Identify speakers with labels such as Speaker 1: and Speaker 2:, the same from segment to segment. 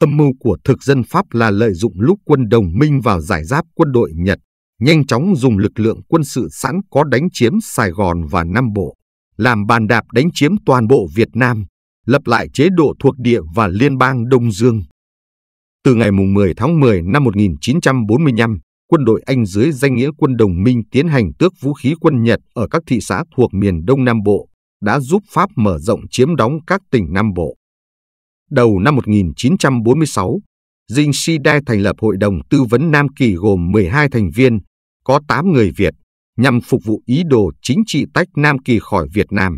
Speaker 1: Âm mưu của thực dân Pháp là lợi dụng lúc quân đồng minh vào giải giáp quân đội Nhật, nhanh chóng dùng lực lượng quân sự sẵn có đánh chiếm Sài Gòn và Nam Bộ, làm bàn đạp đánh chiếm toàn bộ Việt Nam, lập lại chế độ thuộc địa và liên bang Đông Dương. Từ ngày 10 tháng 10 năm 1945, quân đội Anh dưới danh nghĩa quân đồng minh tiến hành tước vũ khí quân Nhật ở các thị xã thuộc miền Đông Nam Bộ, đã giúp Pháp mở rộng chiếm đóng các tỉnh Nam Bộ. Đầu năm 1946, Dinh Si Đai thành lập Hội đồng Tư vấn Nam Kỳ gồm 12 thành viên, có 8 người Việt, nhằm phục vụ ý đồ chính trị tách Nam Kỳ khỏi Việt Nam.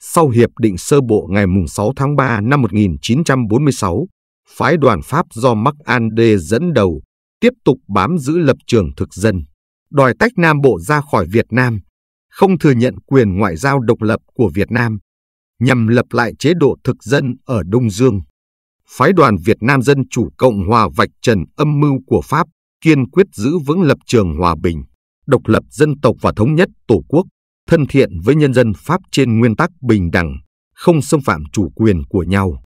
Speaker 1: Sau Hiệp định sơ bộ ngày 6 tháng 3 năm 1946, phái đoàn Pháp do Marc André dẫn đầu tiếp tục bám giữ lập trường thực dân, đòi tách Nam Bộ ra khỏi Việt Nam, không thừa nhận quyền ngoại giao độc lập của Việt Nam, nhằm lập lại chế độ thực dân ở Đông Dương. Phái đoàn Việt Nam Dân Chủ Cộng Hòa vạch trần âm mưu của Pháp, kiên quyết giữ vững lập trường hòa bình, độc lập dân tộc và thống nhất Tổ quốc, thân thiện với nhân dân Pháp trên nguyên tắc bình đẳng, không xâm phạm chủ quyền của nhau.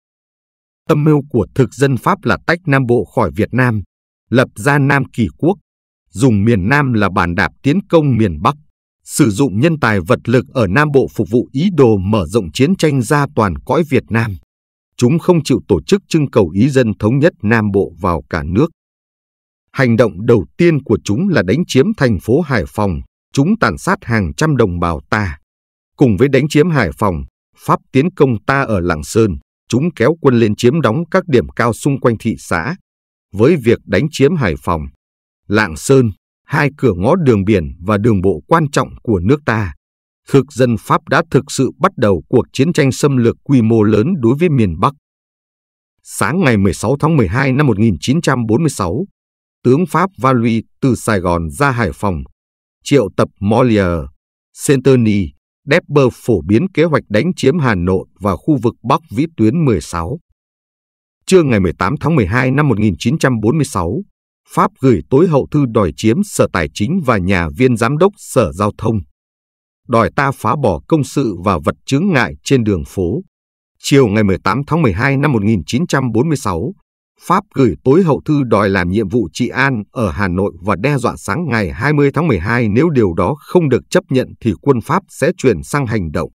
Speaker 1: Âm mưu của thực dân Pháp là tách Nam Bộ khỏi Việt Nam, lập ra Nam Kỳ Quốc, dùng miền Nam là bàn đạp tiến công miền Bắc sử dụng nhân tài vật lực ở Nam Bộ phục vụ ý đồ mở rộng chiến tranh ra toàn cõi Việt Nam. Chúng không chịu tổ chức trưng cầu ý dân thống nhất Nam Bộ vào cả nước. Hành động đầu tiên của chúng là đánh chiếm thành phố Hải Phòng, chúng tàn sát hàng trăm đồng bào ta. Cùng với đánh chiếm Hải Phòng, Pháp tiến công ta ở Lạng Sơn, chúng kéo quân lên chiếm đóng các điểm cao xung quanh thị xã. Với việc đánh chiếm Hải Phòng, Lạng Sơn, hai cửa ngõ đường biển và đường bộ quan trọng của nước ta, thực dân Pháp đã thực sự bắt đầu cuộc chiến tranh xâm lược quy mô lớn đối với miền Bắc. Sáng ngày 16 tháng 12 năm 1946, tướng Pháp Valois từ Sài Gòn ra Hải Phòng, triệu tập Molière, Centerny, Depper phổ biến kế hoạch đánh chiếm Hà Nội và khu vực Bắc Vĩ tuyến 16. Trưa ngày 18 tháng 12 năm 1946, Pháp gửi tối hậu thư đòi chiếm Sở Tài chính và nhà viên giám đốc Sở Giao thông. Đòi ta phá bỏ công sự và vật chứng ngại trên đường phố. Chiều ngày 18 tháng 12 năm 1946, Pháp gửi tối hậu thư đòi làm nhiệm vụ trị an ở Hà Nội và đe dọa sáng ngày 20 tháng 12 nếu điều đó không được chấp nhận thì quân Pháp sẽ chuyển sang hành động.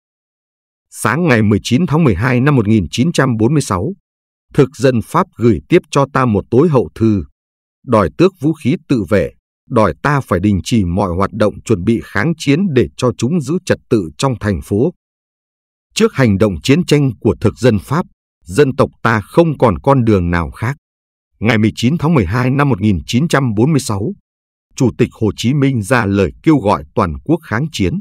Speaker 1: Sáng ngày 19 tháng 12 năm 1946, thực dân Pháp gửi tiếp cho ta một tối hậu thư đòi tước vũ khí tự vệ, đòi ta phải đình chỉ mọi hoạt động chuẩn bị kháng chiến để cho chúng giữ trật tự trong thành phố. Trước hành động chiến tranh của thực dân Pháp, dân tộc ta không còn con đường nào khác. Ngày 19 tháng 12 năm 1946, Chủ tịch Hồ Chí Minh ra lời kêu gọi toàn quốc kháng chiến.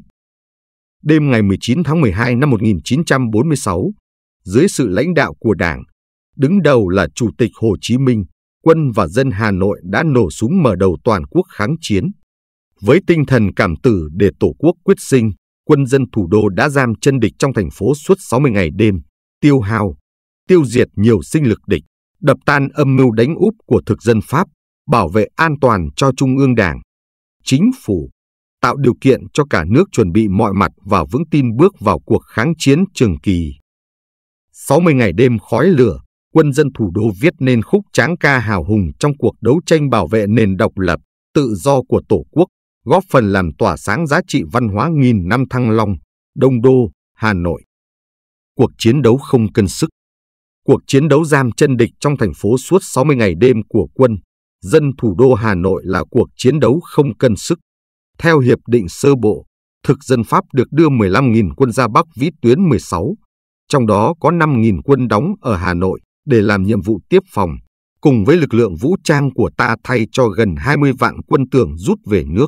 Speaker 1: Đêm ngày 19 tháng 12 năm 1946, dưới sự lãnh đạo của Đảng, đứng đầu là Chủ tịch Hồ Chí Minh, quân và dân Hà Nội đã nổ súng mở đầu toàn quốc kháng chiến. Với tinh thần cảm tử để tổ quốc quyết sinh, quân dân thủ đô đã giam chân địch trong thành phố suốt 60 ngày đêm, tiêu hao, tiêu diệt nhiều sinh lực địch, đập tan âm mưu đánh úp của thực dân Pháp, bảo vệ an toàn cho Trung ương Đảng, chính phủ, tạo điều kiện cho cả nước chuẩn bị mọi mặt và vững tin bước vào cuộc kháng chiến trường kỳ. 60 ngày đêm khói lửa, quân dân thủ đô viết nên khúc tráng ca hào hùng trong cuộc đấu tranh bảo vệ nền độc lập, tự do của Tổ quốc, góp phần làm tỏa sáng giá trị văn hóa nghìn năm Thăng Long, Đông Đô, Hà Nội. Cuộc chiến đấu không cân sức Cuộc chiến đấu giam chân địch trong thành phố suốt 60 ngày đêm của quân, dân thủ đô Hà Nội là cuộc chiến đấu không cân sức. Theo Hiệp định sơ bộ, thực dân Pháp được đưa 15.000 quân ra Bắc vĩ tuyến 16, trong đó có 5.000 quân đóng ở Hà Nội, để làm nhiệm vụ tiếp phòng, cùng với lực lượng vũ trang của ta thay cho gần 20 vạn quân tưởng rút về nước.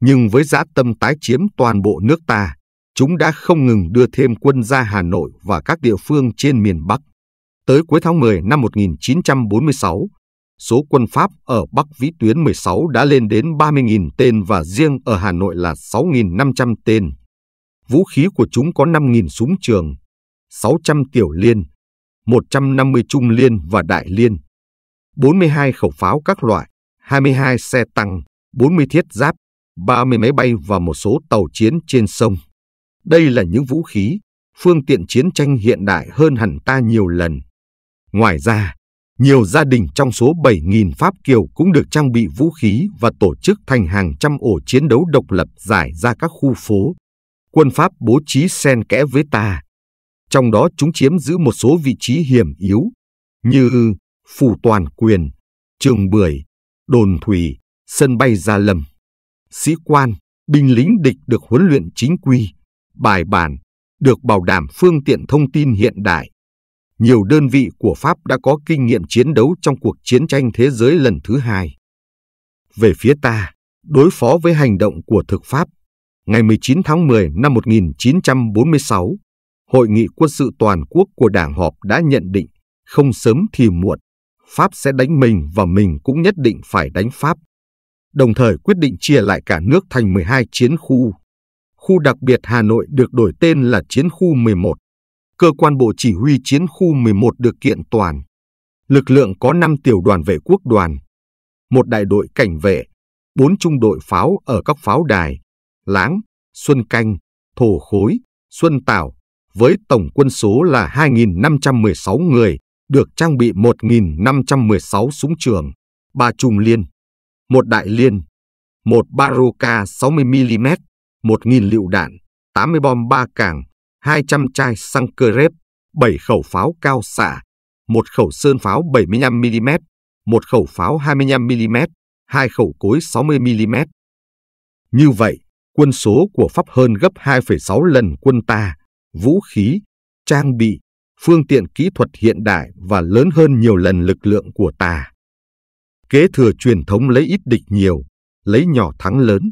Speaker 1: Nhưng với dã tâm tái chiếm toàn bộ nước ta, chúng đã không ngừng đưa thêm quân ra Hà Nội và các địa phương trên miền Bắc. Tới cuối tháng 10 năm 1946, số quân Pháp ở Bắc Vĩ Tuyến 16 đã lên đến 30.000 tên và riêng ở Hà Nội là 6.500 tên. Vũ khí của chúng có 5.000 súng trường, 600 tiểu liên, 150 trung liên và đại liên, 42 khẩu pháo các loại, 22 xe tăng, 40 thiết giáp, 30 máy bay và một số tàu chiến trên sông. Đây là những vũ khí, phương tiện chiến tranh hiện đại hơn hẳn ta nhiều lần. Ngoài ra, nhiều gia đình trong số 7.000 Pháp Kiều cũng được trang bị vũ khí và tổ chức thành hàng trăm ổ chiến đấu độc lập giải ra các khu phố. Quân Pháp bố trí xen kẽ với ta, trong đó chúng chiếm giữ một số vị trí hiểm yếu như Phủ Toàn Quyền, Trường Bưởi, Đồn Thủy, Sân bay Gia Lâm. Sĩ quan, binh lính địch được huấn luyện chính quy, bài bản, được bảo đảm phương tiện thông tin hiện đại. Nhiều đơn vị của Pháp đã có kinh nghiệm chiến đấu trong cuộc chiến tranh thế giới lần thứ hai. Về phía ta, đối phó với hành động của thực Pháp, ngày 19 tháng 10 năm 1946, Hội nghị quân sự toàn quốc của Đảng họp đã nhận định không sớm thì muộn, Pháp sẽ đánh mình và mình cũng nhất định phải đánh Pháp. Đồng thời quyết định chia lại cả nước thành 12 chiến khu. Khu đặc biệt Hà Nội được đổi tên là Chiến khu 11. Cơ quan Bộ Chỉ huy Chiến khu 11 được kiện toàn. Lực lượng có 5 tiểu đoàn vệ quốc đoàn, một đại đội cảnh vệ, bốn trung đội pháo ở các pháo đài, Láng, Xuân Canh, Thổ Khối, Xuân Tảo, với tổng quân số là 2.516 người, được trang bị 1.516 súng trường, 3 chùm liên, một đại liên, một Barocca 60mm, 1.000 lựu đạn, 80 bom ba càng, 200 chai xăng cơ rếp, 7 khẩu pháo cao xạ, một khẩu sơn pháo 75mm, một khẩu pháo 25mm, hai khẩu cối 60mm. Như vậy, quân số của Pháp hơn gấp 2,6 lần quân ta, vũ khí, trang bị, phương tiện kỹ thuật hiện đại và lớn hơn nhiều lần lực lượng của tà. Kế thừa truyền thống lấy ít địch nhiều, lấy nhỏ thắng lớn.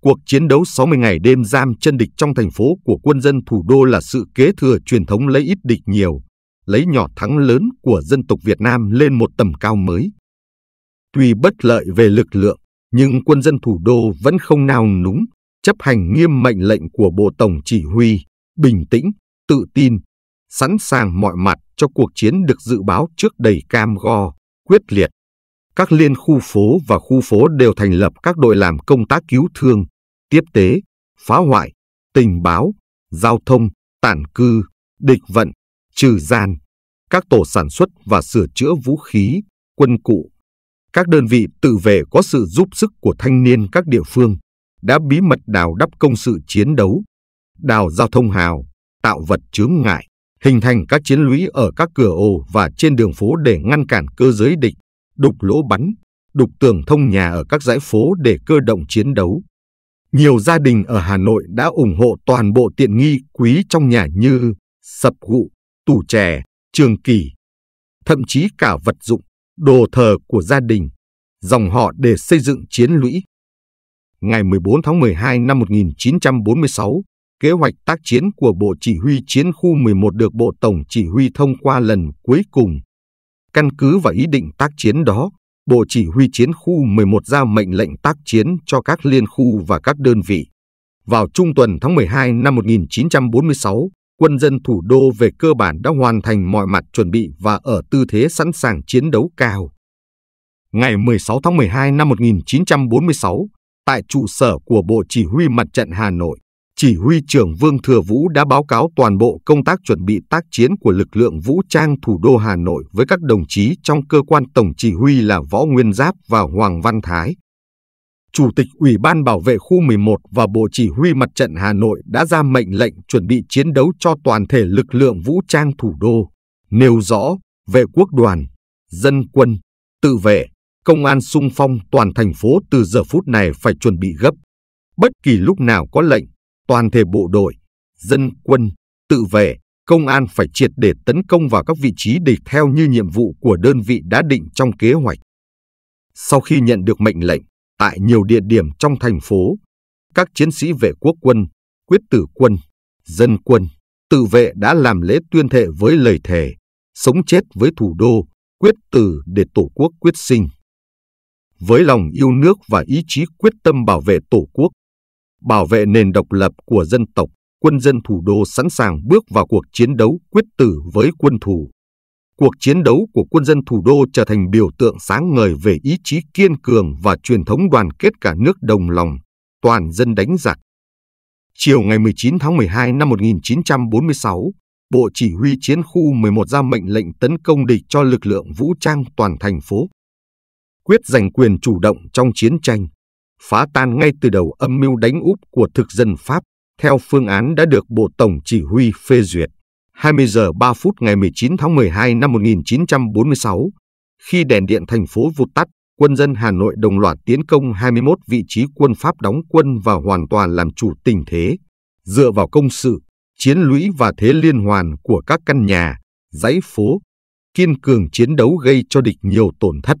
Speaker 1: Cuộc chiến đấu 60 ngày đêm giam chân địch trong thành phố của quân dân thủ đô là sự kế thừa truyền thống lấy ít địch nhiều, lấy nhỏ thắng lớn của dân tộc Việt Nam lên một tầm cao mới. Tuy bất lợi về lực lượng, nhưng quân dân thủ đô vẫn không nào núng, chấp hành nghiêm mệnh lệnh của Bộ Tổng Chỉ huy, bình tĩnh, tự tin, sẵn sàng mọi mặt cho cuộc chiến được dự báo trước đầy cam go, quyết liệt. Các liên khu phố và khu phố đều thành lập các đội làm công tác cứu thương, tiếp tế, phá hoại, tình báo, giao thông, tản cư, địch vận, trừ gian, các tổ sản xuất và sửa chữa vũ khí, quân cụ. Các đơn vị tự vệ có sự giúp sức của thanh niên các địa phương đã bí mật đào đắp công sự chiến đấu, đào giao thông hào, tạo vật chướng ngại, hình thành các chiến lũy ở các cửa ô và trên đường phố để ngăn cản cơ giới địch, đục lỗ bắn, đục tường thông nhà ở các dãy phố để cơ động chiến đấu. Nhiều gia đình ở Hà Nội đã ủng hộ toàn bộ tiện nghi quý trong nhà như sập gụ, tủ chè, trường kỳ, thậm chí cả vật dụng, đồ thờ của gia đình, dòng họ để xây dựng chiến lũy. Ngày 14 tháng 12 năm 1946, Kế hoạch tác chiến của Bộ Chỉ huy Chiến khu 11 được Bộ Tổng Chỉ huy thông qua lần cuối cùng. Căn cứ và ý định tác chiến đó, Bộ Chỉ huy Chiến khu 11 ra mệnh lệnh tác chiến cho các liên khu và các đơn vị. Vào trung tuần tháng 12 năm 1946, quân dân thủ đô về cơ bản đã hoàn thành mọi mặt chuẩn bị và ở tư thế sẵn sàng chiến đấu cao. Ngày 16 tháng 12 năm 1946, tại trụ sở của Bộ Chỉ huy Mặt trận Hà Nội, chỉ huy trưởng Vương Thừa Vũ đã báo cáo toàn bộ công tác chuẩn bị tác chiến của lực lượng vũ trang thủ đô Hà Nội với các đồng chí trong cơ quan tổng chỉ huy là Võ Nguyên Giáp và Hoàng Văn Thái. Chủ tịch Ủy ban Bảo vệ khu 11 và Bộ Chỉ huy Mặt trận Hà Nội đã ra mệnh lệnh chuẩn bị chiến đấu cho toàn thể lực lượng vũ trang thủ đô, nêu rõ về quốc đoàn, dân quân, tự vệ, công an sung phong toàn thành phố từ giờ phút này phải chuẩn bị gấp. Bất kỳ lúc nào có lệnh, toàn thể bộ đội, dân quân, tự vệ, công an phải triệt để tấn công vào các vị trí địch theo như nhiệm vụ của đơn vị đã định trong kế hoạch. Sau khi nhận được mệnh lệnh, tại nhiều địa điểm trong thành phố, các chiến sĩ vệ quốc quân, quyết tử quân, dân quân, tự vệ đã làm lễ tuyên thệ với lời thề, sống chết với thủ đô, quyết tử để tổ quốc quyết sinh. Với lòng yêu nước và ý chí quyết tâm bảo vệ tổ quốc, bảo vệ nền độc lập của dân tộc, quân dân thủ đô sẵn sàng bước vào cuộc chiến đấu quyết tử với quân thù. Cuộc chiến đấu của quân dân thủ đô trở thành biểu tượng sáng ngời về ý chí kiên cường và truyền thống đoàn kết cả nước đồng lòng, toàn dân đánh giặc. Chiều ngày 19 tháng 12 năm 1946, Bộ Chỉ huy Chiến khu 11 ra mệnh lệnh tấn công địch cho lực lượng vũ trang toàn thành phố. Quyết giành quyền chủ động trong chiến tranh, phá tan ngay từ đầu âm mưu đánh úp của thực dân Pháp theo phương án đã được Bộ Tổng Chỉ huy phê duyệt. 20 giờ 3 phút ngày 19 tháng 12 năm 1946, khi đèn điện thành phố vụt tắt, quân dân Hà Nội đồng loạt tiến công 21 vị trí quân Pháp đóng quân và hoàn toàn làm chủ tình thế. Dựa vào công sự, chiến lũy và thế liên hoàn của các căn nhà, dãy phố, kiên cường chiến đấu gây cho địch nhiều tổn thất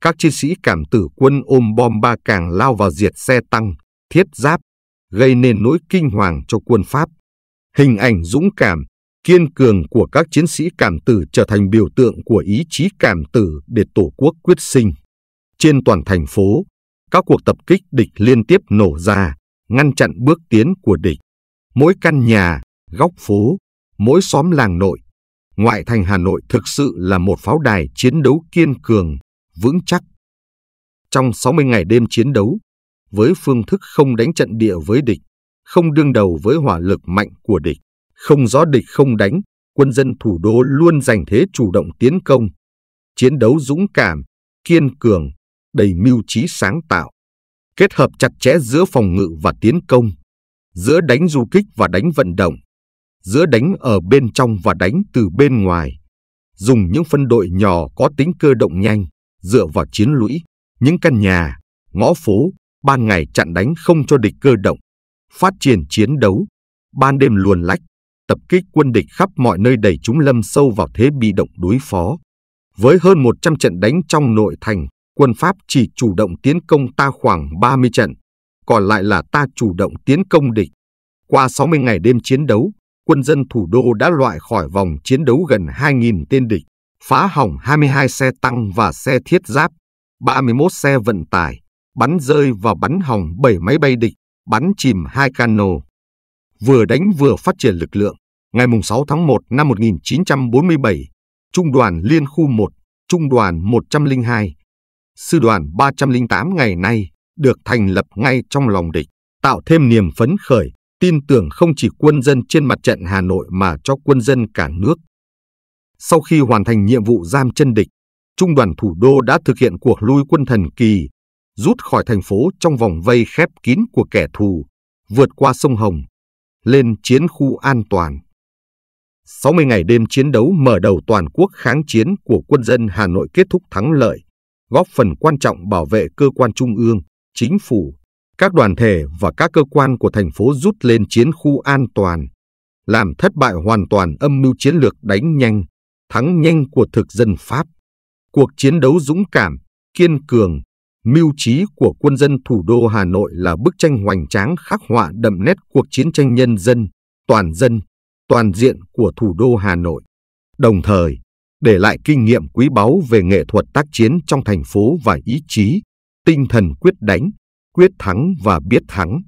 Speaker 1: các chiến sĩ cảm tử quân ôm bom ba càng lao vào diệt xe tăng, thiết giáp, gây nên nỗi kinh hoàng cho quân Pháp. Hình ảnh dũng cảm, kiên cường của các chiến sĩ cảm tử trở thành biểu tượng của ý chí cảm tử để Tổ quốc quyết sinh. Trên toàn thành phố, các cuộc tập kích địch liên tiếp nổ ra, ngăn chặn bước tiến của địch. Mỗi căn nhà, góc phố, mỗi xóm làng nội, ngoại thành Hà Nội thực sự là một pháo đài chiến đấu kiên cường vững chắc. Trong 60 ngày đêm chiến đấu, với phương thức không đánh trận địa với địch, không đương đầu với hỏa lực mạnh của địch, không rõ địch không đánh, quân dân thủ đô luôn giành thế chủ động tiến công, chiến đấu dũng cảm, kiên cường, đầy mưu trí sáng tạo, kết hợp chặt chẽ giữa phòng ngự và tiến công, giữa đánh du kích và đánh vận động, giữa đánh ở bên trong và đánh từ bên ngoài, dùng những phân đội nhỏ có tính cơ động nhanh, dựa vào chiến lũy, những căn nhà, ngõ phố, ban ngày chặn đánh không cho địch cơ động, phát triển chiến đấu, ban đêm luồn lách, tập kích quân địch khắp mọi nơi đẩy chúng lâm sâu vào thế bị động đối phó. Với hơn 100 trận đánh trong nội thành, quân Pháp chỉ chủ động tiến công ta khoảng 30 trận, còn lại là ta chủ động tiến công địch. Qua 60 ngày đêm chiến đấu, quân dân thủ đô đã loại khỏi vòng chiến đấu gần 2.000 tên địch phá hỏng 22 xe tăng và xe thiết giáp, 31 xe vận tải, bắn rơi và bắn hỏng 7 máy bay địch, bắn chìm 2 cano. Vừa đánh vừa phát triển lực lượng, ngày 6 tháng 1 năm 1947, Trung đoàn Liên khu 1, Trung đoàn 102, Sư đoàn 308 ngày nay được thành lập ngay trong lòng địch, tạo thêm niềm phấn khởi, tin tưởng không chỉ quân dân trên mặt trận Hà Nội mà cho quân dân cả nước. Sau khi hoàn thành nhiệm vụ giam chân địch, trung đoàn thủ đô đã thực hiện cuộc lui quân thần kỳ, rút khỏi thành phố trong vòng vây khép kín của kẻ thù, vượt qua sông Hồng, lên chiến khu an toàn. 60 ngày đêm chiến đấu mở đầu toàn quốc kháng chiến của quân dân Hà Nội kết thúc thắng lợi, góp phần quan trọng bảo vệ cơ quan trung ương, chính phủ, các đoàn thể và các cơ quan của thành phố rút lên chiến khu an toàn, làm thất bại hoàn toàn âm mưu chiến lược đánh nhanh, thắng nhanh của thực dân Pháp. Cuộc chiến đấu dũng cảm, kiên cường, mưu trí của quân dân thủ đô Hà Nội là bức tranh hoành tráng khắc họa đậm nét cuộc chiến tranh nhân dân, toàn dân, toàn diện của thủ đô Hà Nội. Đồng thời, để lại kinh nghiệm quý báu về nghệ thuật tác chiến trong thành phố và ý chí, tinh thần quyết đánh, quyết thắng và biết thắng.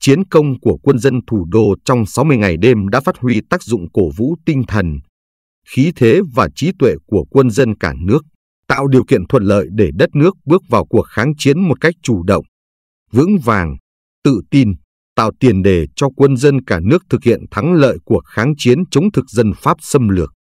Speaker 1: Chiến công của quân dân thủ đô trong 60 ngày đêm đã phát huy tác dụng cổ vũ tinh thần, khí thế và trí tuệ của quân dân cả nước, tạo điều kiện thuận lợi để đất nước bước vào cuộc kháng chiến một cách chủ động, vững vàng, tự tin, tạo tiền đề cho quân dân cả nước thực hiện thắng lợi cuộc kháng chiến chống thực dân Pháp xâm lược.